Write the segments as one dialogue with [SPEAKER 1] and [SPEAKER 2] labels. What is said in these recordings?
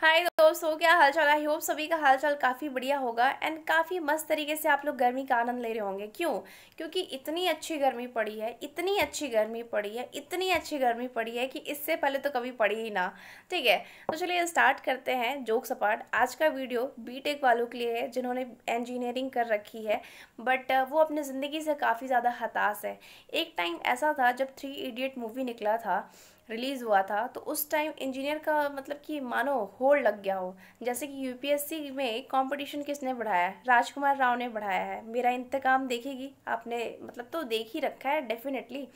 [SPEAKER 1] हाय दोस्तों क्या हाल चाल आई होप सभी का हाल चाल काफ़ी बढ़िया होगा एंड काफ़ी मस्त तरीके से आप लोग गर्मी का आनंद ले रहे होंगे क्यों क्योंकि इतनी अच्छी गर्मी पड़ी है इतनी अच्छी गर्मी पड़ी है इतनी अच्छी गर्मी पड़ी है कि इससे पहले तो कभी पड़ी ही ना ठीक है तो चलिए स्टार्ट करते हैं जोक सपाट आज का वीडियो बी वालों के लिए है जिन्होंने इंजीनियरिंग कर रखी है बट uh, वो अपनी ज़िंदगी से काफ़ी ज़्यादा हताश है एक टाइम ऐसा था जब थ्री इडियट मूवी निकला था रिलीज़ हुआ था तो उस टाइम इंजीनियर का मतलब कि मानो होड़ लग गया हो जैसे कि यूपीएससी में कंपटीशन किसने बढ़ाया है राजकुमार राव ने बढ़ाया है मेरा इंतकाम देखेगी आपने मतलब तो देख ही रखा है डेफिनेटली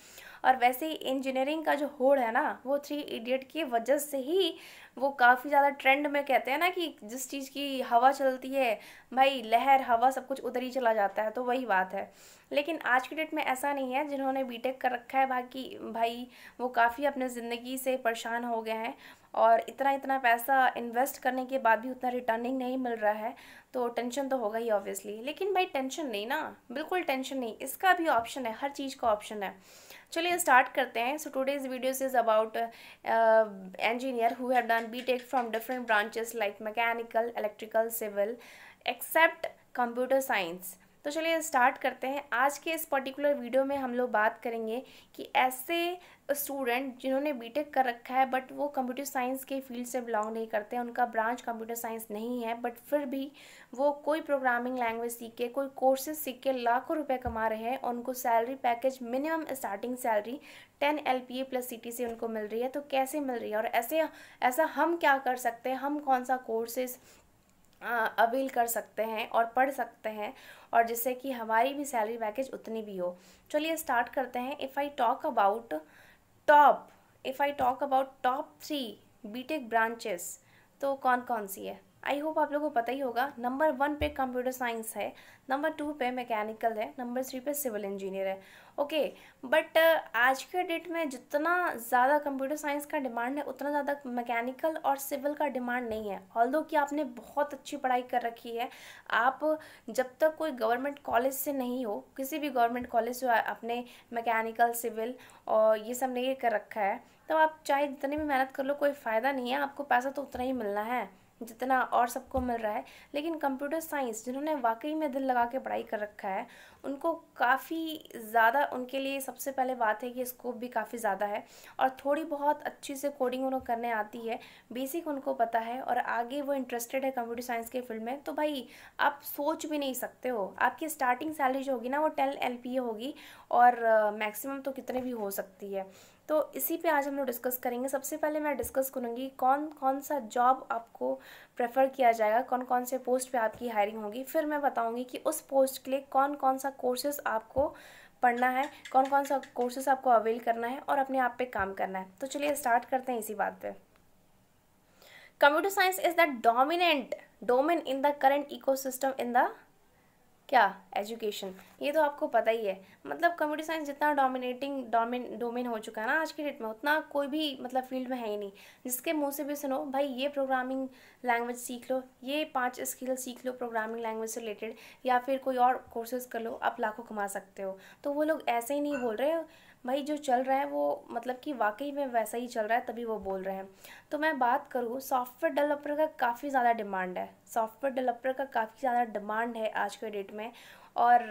[SPEAKER 1] और वैसे ही इंजीनियरिंग का जो होड़ है ना वो थ्री इडियट की वजह से ही वो काफ़ी ज़्यादा ट्रेंड में कहते हैं ना कि जिस चीज़ की हवा चलती है भाई लहर हवा सब कुछ उधर ही चला जाता है तो वही बात है लेकिन आज की डेट में ऐसा नहीं है जिन्होंने बीटेक कर रखा है बाकी भाई वो काफ़ी अपने ज़िंदगी से परेशान हो गए हैं और इतना इतना पैसा इन्वेस्ट करने के बाद भी उतना रिटर्निंग नहीं मिल रहा है तो टेंशन तो होगा ही ऑब्वियसली लेकिन भाई टेंशन नहीं ना बिल्कुल टेंशन नहीं इसका भी ऑप्शन है हर चीज़ का ऑप्शन है चलिए स्टार्ट करते हैं so today's videos is about engineer who have done B Tech from different branches like mechanical electrical civil except computer science तो चलिए स्टार्ट करते हैं आज के इस पर्टिकुलर वीडियो में हम लोग बात करेंगे कि ऐसे स्टूडेंट जिन्होंने बीटेक कर रखा है बट वो कंप्यूटर साइंस के फील्ड से बिलोंग नहीं करते हैं उनका ब्रांच कंप्यूटर साइंस नहीं है बट फिर भी वो कोई प्रोग्रामिंग लैंग्वेज सीख के कोई कोर्सेज सीख के लाखों रुपए कमा रहे हैं उनको salary package minimum starting salary ten L P A plus C T C उनको मिल रही है तो कैसे मिल रही है और ऐसे ऐसा हम क्या कर सकते हैं हम कौन सा कोर्सेज अवील कर सकते हैं और पढ़ सकते हैं और जिससे कि हमारी भी सैलरी पैकेज उतनी भी हो चलिए स्टार्ट करते हैं if I talk about top if I talk about top three B Tech branches तो कौन कौन सी है आई होप आप लोगों को पता ही होगा नंबर वन पे कंप्यूटर साइंस है नंबर टू पे मैकेनिकल है नंबर थ्री पे सिविल इंजीनियर है ओके बट uh, आज के डेट में जितना ज़्यादा कंप्यूटर साइंस का डिमांड है उतना ज़्यादा मैकेनिकल और सिविल का डिमांड नहीं है ऑल कि आपने बहुत अच्छी पढ़ाई कर रखी है आप जब तक कोई गवर्नमेंट कॉलेज से नहीं हो किसी भी गवर्नमेंट कॉलेज से आपने मैकेनिकल सिविल और ये सब नहीं कर रखा है तो आप चाहे जितनी भी मेहनत कर लो कोई फ़ायदा नहीं है आपको पैसा तो उतना ही मिलना है जितना और सबको मिल रहा है लेकिन कंप्यूटर साइंस जिन्होंने वाकई में दिल लगा के पढ़ाई कर रखा है उनको काफ़ी ज़्यादा उनके लिए सबसे पहले बात है कि स्कोप भी काफ़ी ज़्यादा है और थोड़ी बहुत अच्छी से कोडिंग उन्हें करने आती है बेसिक उनको पता है और आगे वो इंटरेस्टेड है कंप्यूटर साइंस के फील्ड में तो भाई आप सोच भी नहीं सकते हो आपकी स्टार्टिंग सैलरी जो होगी ना वो टेन एल होगी और मैक्सिमम uh, तो कितने भी हो सकती है तो इसी पे आज हम लोग डिस्कस करेंगे सबसे पहले मैं डिस्कस करूँगी कौन कौन सा जॉब आपको प्रेफर किया जाएगा कौन कौन से पोस्ट पे आपकी हायरिंग होगी फिर मैं बताऊँगी कि उस पोस्ट के लिए कौन कौन सा कोर्सेज़ आपको पढ़ना है कौन कौन सा कोर्सेज आपको अवेल करना है और अपने आप पे काम करना है तो चलिए स्टार्ट करते हैं इसी बात पे computer science is the dominant domain in the current ecosystem in the क्या एजुकेशन ये तो आपको पता ही है मतलब कंप्यूटर साइंस जितना डोमिनेटिंग डोमिन डोमेन हो चुका है ना आज के डेट में उतना कोई भी मतलब फील्ड में है ही नहीं जिसके मुँह से भी सुनो भाई ये प्रोग्रामिंग लैंग्वेज सीख लो ये पांच स्किल सीख लो प्रोग्रामिंग लैंग्वेज से रिलेटेड या फिर कोई और कोर्सेज कर लो आप लाखों कमा सकते हो तो वो लोग ऐसे ही नहीं बोल रहे भाई जो चल रहा है वो मतलब कि वाकई में वैसा ही चल रहा है तभी वो बोल रहे हैं तो मैं बात करूँ सॉफ्टवेयर डेवलपर का काफ़ी ज़्यादा डिमांड है सॉफ्टवेयर डेवलपर का काफ़ी ज़्यादा डिमांड है आज के डेट में और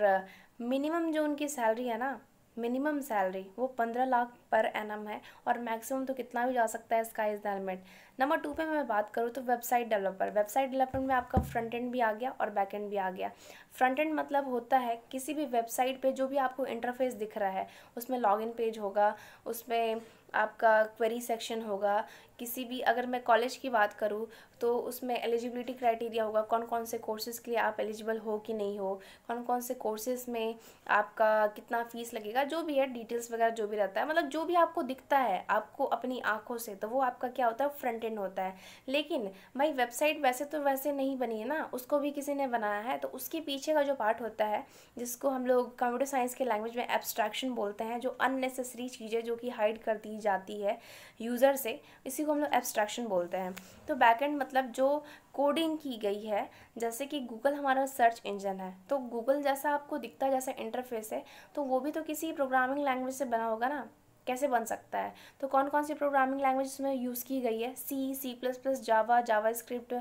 [SPEAKER 1] मिनिमम जो उनकी सैलरी है ना मिनिमम सैलरी वो पंद्रह लाख पर एन है और मैक्सिमम तो कितना भी जा सकता है इसका is the helmet number two पे मैं बात करूँ तो वेबसाइट डेवलपर वेबसाइट डेवलपमेंट में आपका फ्रंट एंड भी आ गया और बैक एंड भी आ गया फ्रंट एंड मतलब होता है किसी भी वेबसाइट पे जो भी आपको इंटरफेस दिख रहा है उसमें लॉगिन पेज होगा उसमें आपका क्वेरी सेक्शन होगा किसी भी अगर मैं कॉलेज की बात करूँ तो उसमें एलिजिबिलिटी क्राइटेरिया होगा कौन कौन से कोर्सेज़ के लिए आप एलिजिबल हो कि नहीं हो कौन कौन से कोर्सेज़ में आपका कितना फ़ीस लगेगा जो भी है डिटेल्स वगैरह जो भी रहता है मतलब जो भी आपको दिखता है आपको अपनी आंखों से तो वो आपका क्या होता है फ्रंट एंड होता है लेकिन भाई वेबसाइट वैसे तो वैसे नहीं बनी है ना उसको भी किसी ने बनाया है तो उसके पीछे का जो पार्ट होता है जिसको हम लोग कंप्यूटर साइंस के लैंग्वेज में एब्स्ट्रैक्शन बोलते हैं जो अननेसेसरी चीज़ें जो कि हाइड कर दी जाती है यूज़र से इसी को हम लोग एब्स्ट्रैक्शन बोलते हैं तो बैकएंड मतलब जो कोडिंग की गई है जैसे कि गूगल हमारा सर्च इंजन है तो गूगल जैसा आपको दिखता है जैसा इंटरफेस है तो वो भी तो किसी प्रोग्रामिंग लैंग्वेज से बना होगा ना कैसे बन सकता है तो कौन कौन सी प्रोग्रामिंग लैंग्वेज में यूज़ की गई है C C plus plus Java JavaScript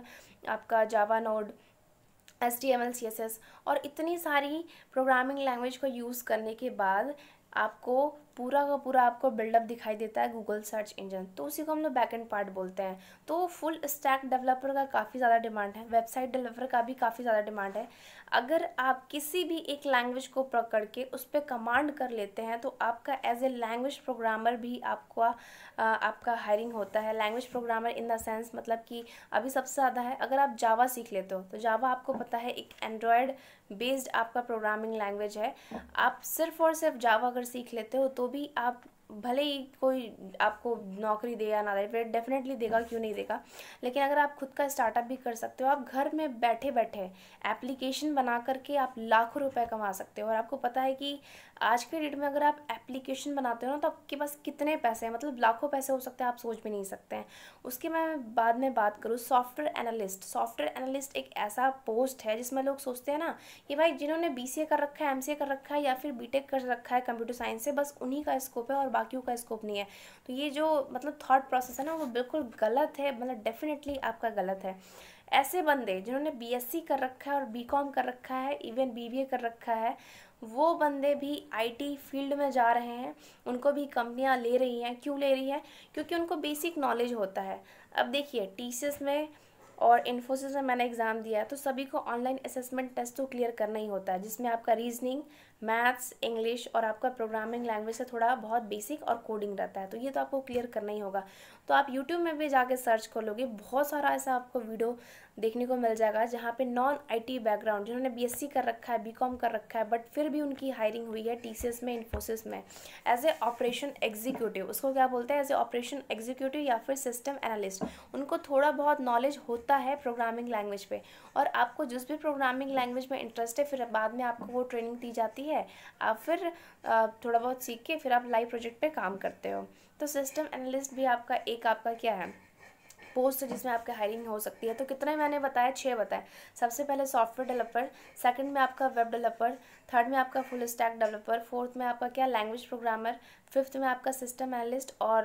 [SPEAKER 1] आपका Java node S T M L C S S और इतनी सारी प्रोग्रामिंग लैंग्वेज को यूज़ करने के बाद आपको पूरा का पूरा आपको बिल्डअप दिखाई देता है गूगल सर्च इंजन तो उसी को हम लोग बैक एंड पार्ट बोलते हैं तो फुल स्टैक डेवलपर का काफ़ी ज़्यादा डिमांड है वेबसाइट डेवलपर का भी काफ़ी ज़्यादा डिमांड है अगर आप किसी भी एक लैंग्वेज को पकड़ के उस पर कमांड कर लेते हैं तो आपका एज ए लैंग्वेज प्रोग्रामर भी आपका आपका हायरिंग होता है language programmer in the sense मतलब कि अभी सबसे ज़्यादा है अगर आप जावा सीख लेते हो तो जावा आपको पता है एक एंड्रॉयड बेस्ड आपका प्रोग्रामिंग लैंग्वेज है आप सिर्फ और सिर्फ जावा अगर सीख लेते हो तो भी आप भले ही कोई आपको नौकरी दे या ना दे डेफिनेटली देगा क्यों नहीं देगा लेकिन अगर आप खुद का स्टार्टअप भी कर सकते हो आप घर में बैठे बैठे एप्लीकेशन बना करके आप लाखों रुपए कमा सकते हो और आपको पता है कि आज के डेट में अगर आप एप्लीकेशन बनाते हो ना तो आपके पास कितने पैसे हैं मतलब लाखों पैसे हो सकते हैं आप सोच भी नहीं सकते हैं उसके मैं बाद में बात करूँ सॉफ्टवेयर एनालिस्ट सॉफ्टवेयर एनालिस्ट एक ऐसा पोस्ट है जिसमें लोग सोचते हैं ना कि भाई जिन्होंने बी कर रखा है एम कर रखा है या फिर बी कर रखा है कंप्यूटर साइंस से बस उन्हीं का स्कोप है और बाकियों का स्कोप नहीं है तो ये जो मतलब थाट प्रोसेस है ना वो बिल्कुल गलत है मतलब डेफिनेटली आपका गलत है ऐसे बंदे जिन्होंने बीएससी कर रखा है और बीकॉम कर रखा है इवन बीबीए कर रखा है वो बंदे भी आईटी फील्ड में जा रहे हैं उनको भी कंपनियां ले रही हैं क्यों ले रही हैं क्योंकि उनको बेसिक नॉलेज होता है अब देखिए टीसीएस में और इन्फोसिस में मैंने एग्ज़ाम दिया तो सभी को ऑनलाइन असेसमेंट टेस्ट तो क्लियर करना ही होता है जिसमें आपका रीजनिंग मैथ्स इंग्लिश और आपका प्रोग्रामिंग लैंग्वेज से थोड़ा बहुत बेसिक और कोडिंग रहता है तो ये तो आपको क्लियर करना ही होगा तो आप यूट्यूब में भी जाके सर्च कर लोगे बहुत सारा ऐसा आपको वीडियो देखने को मिल जाएगा जहाँ पे नॉन आईटी बैकग्राउंड जिन्होंने बीएससी कर रखा है बीकॉम कर रखा है बट फिर भी उनकी हायरिंग हुई है टीसीएस में इन्फोसिस में एज ए ऑपरेशन एग्जीक्यूटिव उसको क्या बोलते हैं एज ए ऑपरेशन एग्जीक्यूटिव या फिर सिस्टम एनालिस्ट उनको थोड़ा बहुत नॉलेज होता है प्रोग्रामिंग लैंग्वेज पर और आपको जिस भी प्रोग्रामिंग लैंग्वेज में इंटरेस्ट है फिर बाद में आपको वो ट्रेनिंग दी जाती है आप फिर थोड़ा बहुत सीख के फिर आप लाइव प्रोजेक्ट पर काम करते हो तो सिस्टम एनालिस्ट भी आपका एक आपका क्या है पोस्ट जिसमें आपकी हायरिंग हो सकती है तो कितने मैंने बताया छः बताए सबसे पहले सॉफ्टवेयर डेवलपर सेकंड में आपका वेब डेवलपर थर्ड में आपका फुल स्टैक डेवलपर फोर्थ में आपका क्या लैंग्वेज प्रोग्रामर फिफ्थ में आपका सिस्टम एनालिस्ट और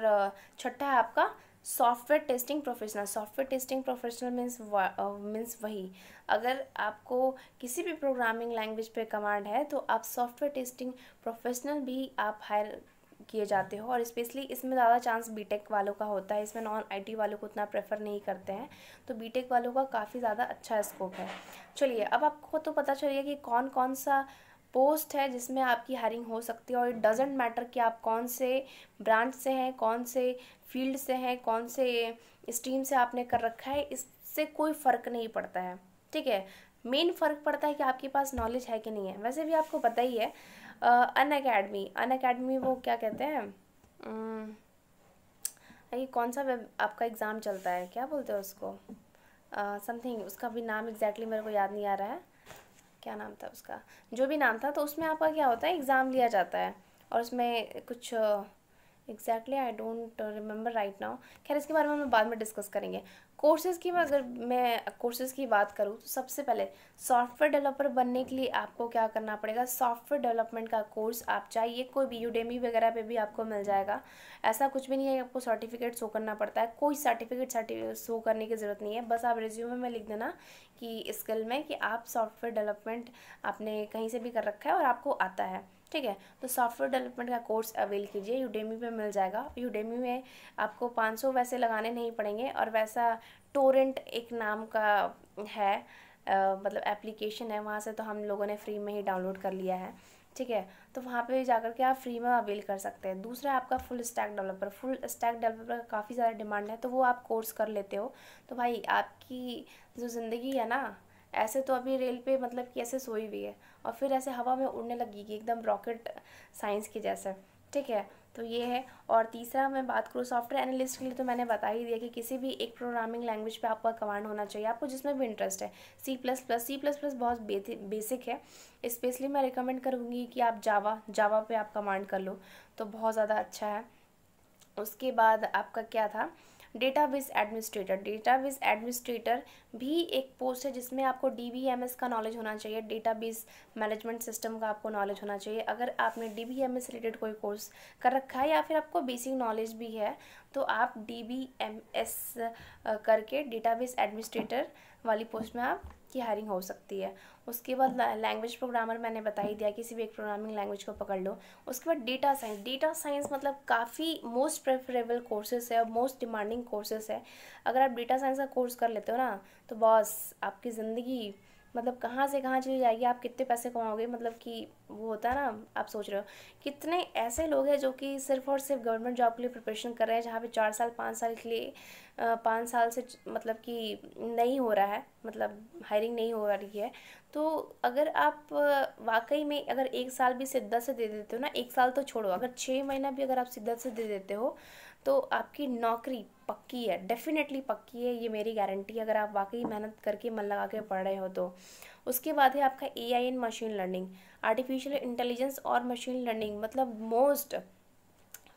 [SPEAKER 1] छठा है आपका software testing professional software testing professional means means वही अगर आपको किसी भी प्रोग्रामिंग लैंग्वेज पे कमांड है तो आप सॉफ्टवेयर टेस्टिंग प्रोफेशनल भी आप हायर किए जाते हो और स्पेशली इसमें ज़्यादा चांस बीटेक वालों का होता है इसमें नॉन आईटी वालों को उतना प्रेफर नहीं करते हैं तो बीटेक वालों का काफ़ी ज़्यादा अच्छा स्कोप है चलिए अब आपको तो पता चलिए कि कौन कौन सा पोस्ट है जिसमें आपकी हायरिंग हो सकती है और इट डजेंट मैटर कि आप कौन से ब्रांच से हैं कौन से फील्ड से हैं कौन से स्ट्रीम से आपने कर रखा है इससे कोई फ़र्क नहीं पड़ता है ठीक है मेन फ़र्क पड़ता है कि आपके पास नॉलेज है कि नहीं है वैसे भी आपको पता ही है अन अकेडमी अन अकेडमी वो क्या कहते हैं ये कौन सा वेब आपका एग्ज़ाम चलता है क्या बोलते हैं उसको समथिंग uh, उसका भी नाम एग्जैक्टली exactly मेरे को याद नहीं आ रहा है क्या नाम था उसका जो भी नाम था तो उसमें आपका क्या होता है एग्ज़ाम लिया जाता है और उसमें कुछ exactly I don't remember right now खैर इसके बारे में हम बाद में डिस्कस करेंगे कोर्सेज़ की अगर मैं कोर्सेज़ की बात करूँ तो सबसे पहले सॉफ्टवेयर डेवलपर बनने के लिए आपको क्या करना पड़ेगा सॉफ्टवेयर डेवलपमेंट का कोर्स आप चाहिए कोई भी यूडेमी वगैरह पे भी आपको मिल जाएगा ऐसा कुछ भी नहीं है आपको सर्टिफिकेट शो करना पड़ता है कोई सर्टिफिकेट शो करने की ज़रूरत नहीं है बस आप रिज्यूमे में लिख देना कि स्किल में कि आप सॉफ्टवेयर डेवलपमेंट आपने कहीं से भी कर रखा है और आपको आता है ठीक है तो सॉफ्टवेयर डेवलपमेंट का कोर्स अवेल कीजिए यूडेमी पे मिल जाएगा यूडेमी में आपको 500 वैसे लगाने नहीं पड़ेंगे और वैसा टोरेंट एक नाम का है आ, मतलब एप्लीकेशन है वहाँ से तो हम लोगों ने फ्री में ही डाउनलोड कर लिया है ठीक है तो वहाँ पे जा कर के आप फ्री में अवेल कर सकते हैं दूसरा आपका full stack developer full stack developer का काफ़ी ज़्यादा डिमांड है तो वो आप कोर्स कर लेते हो तो भाई आपकी जो ज़िंदगी है ना ऐसे तो अभी रेल पे मतलब कि ऐसे सोई हुई है और फिर ऐसे हवा में उड़ने लगेगी एकदम रॉकेट साइंस के जैसे ठीक है तो ये है और तीसरा मैं बात करूँ सॉफ्टवेयर एनालिस्ट के लिए तो मैंने बता ही दिया कि किसी भी एक प्रोग्रामिंग लैंग्वेज पे आपका कमांड होना चाहिए आपको जिसमें भी इंटरेस्ट है C plus plus C plus plus बहुत बेसिक है स्पेशली मैं रिकमेंड करूँगी कि आप जावा जावा पे आप कमांड कर लो तो बहुत ज़्यादा अच्छा है उसके बाद आपका क्या था डेटाबेस एडमिनिस्ट्रेटर डेटाबेस एडमिनिस्ट्रेटर भी एक पोस्ट है जिसमें आपको डीबीएमएस का नॉलेज होना चाहिए डेटाबेस मैनेजमेंट सिस्टम का आपको नॉलेज होना चाहिए अगर आपने डीबीएमएस रिलेटेड कोई कोर्स कर रखा है या फिर आपको बेसिक नॉलेज भी है तो आप डीबीएमएस करके डेटाबेस एडमिनिस्ट्रेटर वाली पोस्ट में आप की हायरिंग हो सकती है उसके बाद लैंग्वेज प्रोग्रामर मैंने बता ही दिया किसी भी एक प्रोग्रामिंग लैंग्वेज को पकड़ लो उसके बाद डेटा साइंस डेटा साइंस मतलब काफ़ी मोस्ट प्रेफरेबल कोर्सेज है और मोस्ट डिमांडिंग कोर्सेज है अगर आप डेटा साइंस का कोर्स कर लेते हो ना तो बॉस आपकी ज़िंदगी मतलब कहाँ से कहाँ चली जाएगी आप कितने पैसे कमाओगे मतलब कि वो होता है ना आप सोच रहे हो कितने ऐसे लोग हैं जो कि सिर्फ और सिर्फ गवर्नमेंट जॉब के लिए प्रिपरेशन कर रहे हैं जहाँ पे चार साल पाँच साल के लिए पाँच साल से मतलब कि नहीं हो रहा है मतलब हायरिंग नहीं हो रही है तो अगर आप वाकई में अगर एक साल भी शिद्दत से दे देते हो ना एक साल तो छोड़ो अगर छः महीना भी अगर आप शिद्दत से दे देते हो तो आपकी नौकरी पक्की है डेफिनेटली पक्की है ये मेरी गारंटी है अगर आप वाकई मेहनत करके मन लगा के पढ़ रहे हो तो उसके बाद है आपका A I and machine learning artificial intelligence और मशीन लर्निंग मतलब मोस्ट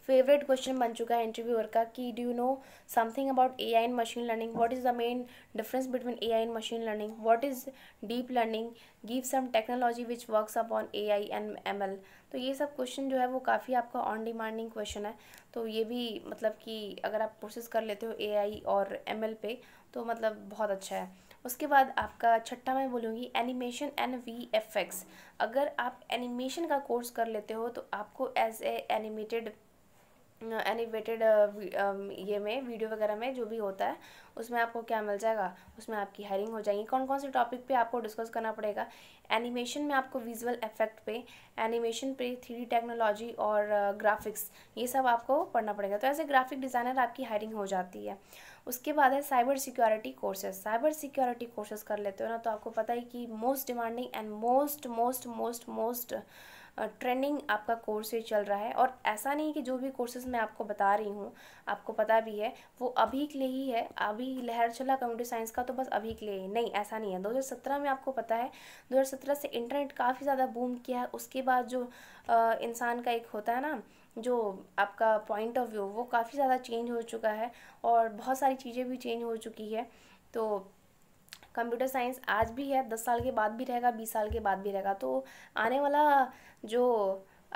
[SPEAKER 1] फेवरेट क्वेश्चन बन चुका है इंटरव्यूअर का कि do you know something about A I and machine learning what is the main difference between A I and machine learning what is deep learning give some technology which works upon A I and M L तो ये सब question जो है वो काफ़ी आपका on demanding question है तो ये भी मतलब कि अगर आप कोर्सेज कर लेते हो ए आई और एम एल पे तो मतलब बहुत अच्छा है उसके बाद आपका छठा मैं बोलूँगी animation and V F X अगर आप एनिमेशन का कोर्स कर लेते हो तो आपको as a animated animated uh, um, ये में वीडियो वगैरह में जो भी होता है उसमें आपको क्या मिल जाएगा उसमें आपकी हायरिंग हो जाएगी कौन कौन से टॉपिक पे आपको डिस्कस करना पड़ेगा एनिमेशन में आपको विजुअल इफेक्ट पे एनिमेशन पे थ्री टेक्नोलॉजी और ग्राफिक्स uh, ये सब आपको पढ़ना पड़ेगा तो ऐसे ग्राफिक डिज़ाइनर आपकी हायरिंग हो जाती है उसके बाद है cyber security courses cyber security courses कर लेते हो ना तो आपको पता है कि most demanding and most most most most trending आपका कोर्स ये चल रहा है और ऐसा नहीं कि जो भी कोर्सेज मैं आपको बता रही हूँ आपको पता भी है वो अभी के लिए ही है अभी लहर चला कंप्यूटर साइंस का तो बस अभी के लिए ही नहीं ऐसा नहीं है 2017 में आपको पता है 2017 से इंटरनेट काफ़ी ज़्यादा बूम किया है उसके बाद जो इंसान का एक होता है ना जो आपका पॉइंट ऑफ व्यू वो काफ़ी ज़्यादा चेंज हो चुका है और बहुत सारी चीज़ें भी चेंज हो चुकी है तो कंप्यूटर साइंस आज भी है दस साल के बाद भी रहेगा बीस साल के बाद भी रहेगा तो आने वाला जो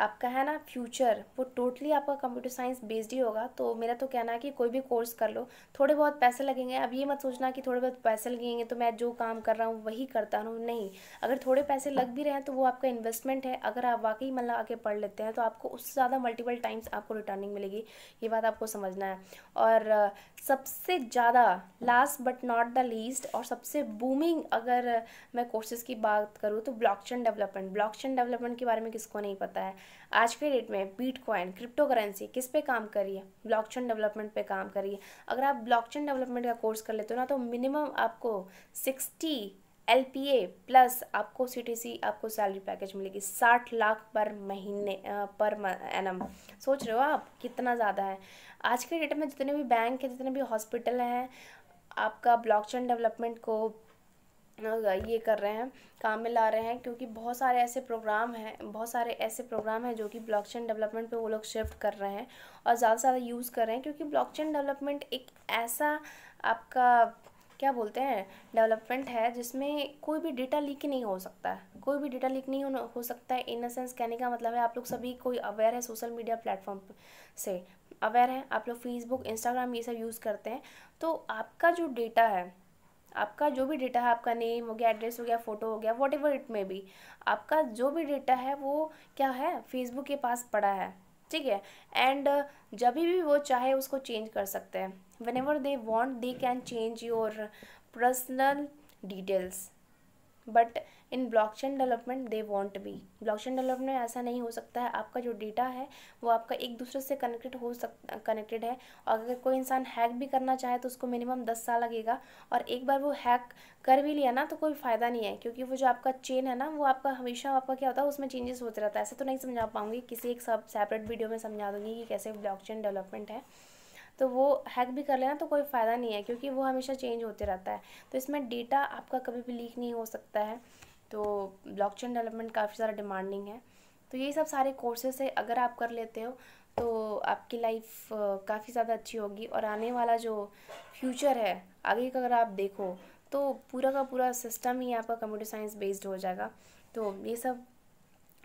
[SPEAKER 1] आपका है ना फ्यूचर वो टोटली आपका कंप्यूटर साइंस बेस्ड ही होगा तो मेरा तो कहना है कि कोई भी कोर्स कर लो थोड़े बहुत पैसे लगेंगे अब ये मत सोचना कि थोड़े बहुत पैसे लगेंगे तो मैं जो काम कर रहा हूँ वही करता हूँ नहीं अगर थोड़े पैसे लग भी रहे हैं तो वो आपका इन्वेस्टमेंट है अगर आप वाकई मन लगा के पढ़ लेते हैं तो आपको उससे ज़्यादा मल्टीपल टाइम्स आपको रिटर्निंग मिलेगी ये बात आपको समझना है और सबसे ज़्यादा last but not the least और सबसे बूमिंग अगर मैं कोर्सेज़ की बात करूँ तो ब्लॉकचेन डेवलपमेंट ब्लॉकचेन डेवलपमेंट के बारे में किसको नहीं पता है आज के डेट में बिटकॉइन क्रिप्टो करेंसी किस पे काम करिए ब्लॉकचेन डेवलपमेंट पे काम करिए अगर आप ब्लॉकचेन डेवलपमेंट का कोर्स कर लेते हो ना तो मिनिमम आपको sixty L P A plus आपको सी टी सी आपको सैलरी पैकेज मिलेगी साठ लाख पर महीने पर एम सोच रहे हो आप कितना ज़्यादा है आज के डेट में जितने भी बैंक हैं जितने भी हॉस्पिटल हैं आपका ब्लॉकचेन डेवलपमेंट को ये कर रहे हैं काम में ला रहे हैं क्योंकि बहुत सारे ऐसे प्रोग्राम हैं बहुत सारे ऐसे प्रोग्राम हैं जो कि ब्लॉकचेन डेवलपमेंट पे वो लोग शिफ्ट कर रहे हैं और ज़्यादा से ज़्यादा यूज़ कर रहे हैं क्योंकि ब्लॉकचेन डेवलपमेंट एक ऐसा आपका क्या बोलते हैं डेवलपमेंट है जिसमें कोई भी डेटा लीक नहीं हो सकता है कोई भी डेटा लीक नहीं हो सकता है इन सेंस कहने का मतलब है आप लोग सभी कोई अवेयर है सोशल मीडिया प्लेटफॉर्म से अवेयर हैं आप लोग फेसबुक इंस्टाग्राम ये सब यूज़ करते हैं तो आपका जो डेटा है आपका जो भी डेटा है आपका नेम हो गया एड्रेस हो गया फ़ोटो हो गया whatever it may be आपका जो भी डेटा है वो क्या है फेसबुक के पास पड़ा है ठीक है एंड जब भी वो चाहे उसको चेंज कर सकते हैं whenever they want they can change your personal details but in blockchain development they won't be blockchain development ऐसा नहीं हो सकता है आपका जो डेटा है वो आपका एक दूसरे से कनेक्टेड हो सक कनेक्टेड है और अगर कोई इंसान हैक भी करना चाहे तो उसको मिनिमम दस साल लगेगा और एक बार वो हैक कर भी लिया ना तो कोई फ़ायदा नहीं है क्योंकि वो जो आपका चेन है ना वो आपका हमेशा आपका क्या होता है उसमें चेंजेस होते रहता है ऐसा तो नहीं समझा पाऊँगी किसी एक सब सेपरेट वीडियो में समझा दूँगी कि कैसे चेन डेवलपमेंट है तो वो हैक भी कर लेना तो कोई फ़ायदा नहीं है क्योंकि वो हमेशा चेंज होते रहता है तो इसमें डेटा आपका कभी भी लीक नहीं हो सकता है तो ब्लॉकचेन डेवलपमेंट काफ़ी सारा डिमांडिंग है तो यही सब सारे कोर्सेस है अगर आप कर लेते हो तो आपकी लाइफ काफ़ी ज़्यादा अच्छी होगी और आने वाला जो फ्यूचर है आगे का अगर आप देखो तो पूरा का पूरा सिस्टम ही आपका कंप्यूटर साइंस बेस्ड हो जाएगा तो ये सब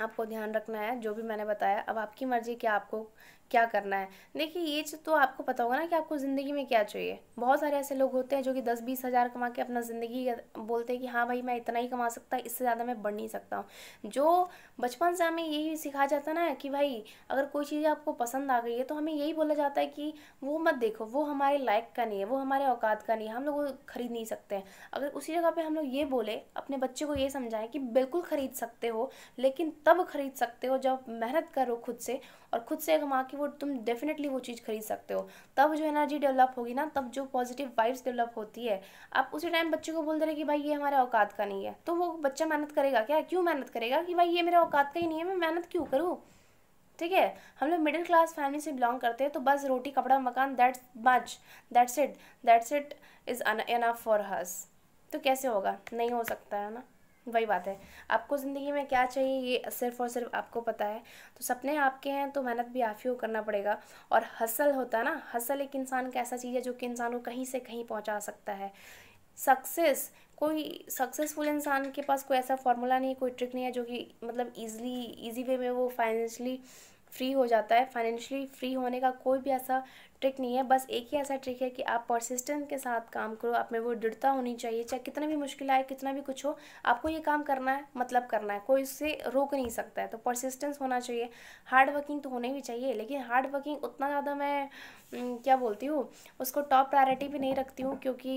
[SPEAKER 1] आपको ध्यान रखना है जो भी मैंने बताया अब आपकी मर्ज़ी कि आपको क्या करना है देखिए ये चीज़ तो आपको पता होगा ना कि आपको ज़िंदगी में क्या चाहिए बहुत सारे ऐसे लोग होते हैं जो कि दस बीस हज़ार कमा के अपना ज़िंदगी बोलते हैं कि हाँ भाई मैं इतना ही कमा सकता इससे ज़्यादा मैं बढ़ नहीं सकता हूँ जो बचपन से हमें यही सिखाया जाता ना कि भाई अगर कोई चीज़ आपको पसंद आ गई है तो हमें यही बोला जाता है कि वो मत देखो वो हमारे लायक का नहीं है वो हमारे औकात का नहीं है हम लोग वो खरीद नहीं सकते हैं अगर उसी जगह पर हम लोग ये बोले अपने बच्चे को ये समझाएं कि बिल्कुल ख़रीद सकते हो लेकिन तब खरीद सकते हो जब मेहनत करो खुद से और खुद से कमा के वो तुम डेफिनेटली वो चीज़ खरीद सकते हो तब जो एनर्जी डेवलप होगी ना तब जो पॉजिटिव वाइब्स डेवलप होती है आप उसी टाइम बच्चे को बोल दे रहे कि भाई ये हमारे औकात का नहीं है तो वो बच्चा मेहनत करेगा क्या क्यों मेहनत करेगा कि भाई ये मेरे औकात का ही नहीं है मैं मेहनत क्यों करूँ ठीक है हम लोग मिडिल क्लास फैमिली से बिलोंग करते हैं तो बस रोटी कपड़ा मकान that's much that's it that's it is enough for us तो कैसे होगा नहीं हो सकता है ना वही बात है आपको ज़िंदगी में क्या चाहिए ये सिर्फ और सिर्फ आपको पता है तो सपने आपके हैं तो मेहनत भी आप ही को करना पड़ेगा और हसल होता है ना हसल एक इंसान का ऐसा चीज़ है जो कि इंसान को कहीं से कहीं पहुंचा सकता है सक्सेस कोई सक्सेसफुल इंसान के पास कोई ऐसा फॉर्मूला नहीं कोई ट्रिक नहीं है जो कि मतलब ईजली ईजी वे में वो फाइनेंशली फ्री हो जाता है फाइनेंशियली फ्री होने का कोई भी ऐसा ट्रिक नहीं है बस एक ही ऐसा ट्रिक है कि आप परसिस्टेंस के साथ काम करो आप में वो दृढ़ता होनी चाहिए चाहे कितना भी मुश्किल आए कितना भी कुछ हो आपको ये काम करना है मतलब करना है कोई उससे रोक नहीं सकता है तो परसिस्टेंस होना चाहिए हार्ड वर्किंग तो होने भी चाहिए लेकिन हार्ड वर्किंग उतना ज़्यादा मैं क्या बोलती हूँ उसको टॉप प्रायोरिटी भी नहीं रखती हूँ क्योंकि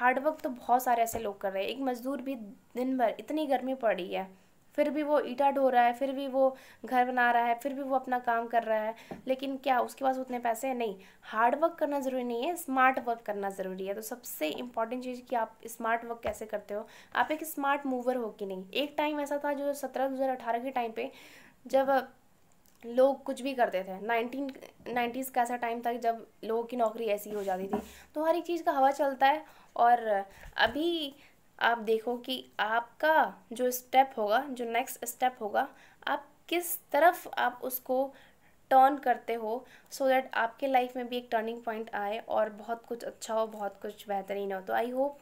[SPEAKER 1] हार्डवर्क तो बहुत सारे ऐसे लोग कर रहे हैं एक मज़दूर भी दिन भर इतनी गर्मी पड़ रही है फिर भी वो ईटा ढो रहा है फिर भी वो घर बना रहा है फिर भी वो अपना काम कर रहा है लेकिन क्या उसके पास उतने पैसे नहीं हार्ड वर्क करना ज़रूरी नहीं है स्मार्ट वर्क करना ज़रूरी है तो सबसे इंपॉर्टेंट चीज़ कि आप स्मार्ट वर्क कैसे करते हो आप एक स्मार्ट मूवर हो कि नहीं एक टाइम ऐसा था जो सत्रह दो के टाइम पर जब लोग कुछ भी करते थे नाइनटीन नाइन्टीज़ का ऐसा टाइम था जब लोगों की नौकरी ऐसी हो जाती थी तो हर एक चीज़ का हवा चलता है और अभी आप देखो कि आपका जो स्टेप होगा जो नेक्स्ट स्टेप होगा आप किस तरफ आप उसको टर्न करते हो सो so दैट आपके लाइफ में भी एक टर्निंग पॉइंट आए और बहुत कुछ अच्छा हो बहुत कुछ बेहतरीन हो तो आई होप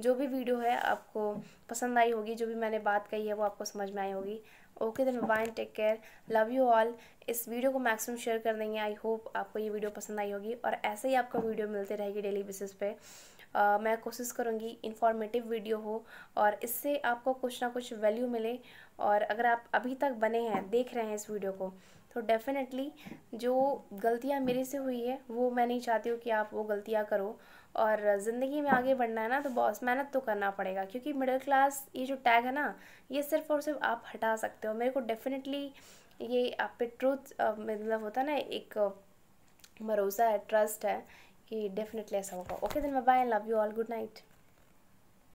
[SPEAKER 1] जो भी वीडियो है आपको पसंद आई होगी जो भी मैंने बात कही है वो आपको समझ में आई होगी okay then bye and take care love you all इस वीडियो को मैक्सिमम शेयर कर देंगे आई होप आपको ये वीडियो पसंद आई होगी और ऐसे ही आपको वीडियो मिलते रहेगी डेली बेसिस पे आ, मैं कोशिश करूँगी इन्फॉर्मेटिव वीडियो हो और इससे आपको कुछ ना कुछ वैल्यू मिले और अगर आप अभी तक बने हैं देख रहे हैं इस वीडियो को तो डेफ़िनेटली जो गलतियाँ मेरे से हुई है वो मैं नहीं चाहती हूँ कि आप वो गलतियाँ करो और ज़िंदगी में आगे बढ़ना है ना तो बॉस मेहनत तो करना पड़ेगा क्योंकि मिडिल क्लास ये जो टैग है ना ये सिर्फ़ और सिर्फ आप हटा सकते हो मेरे को डेफ़िनेटली ये आप पे ट्रूथ मतलब होता है ना एक भरोसा है ट्रस्ट है definitely as okay then bye bye and love you all good night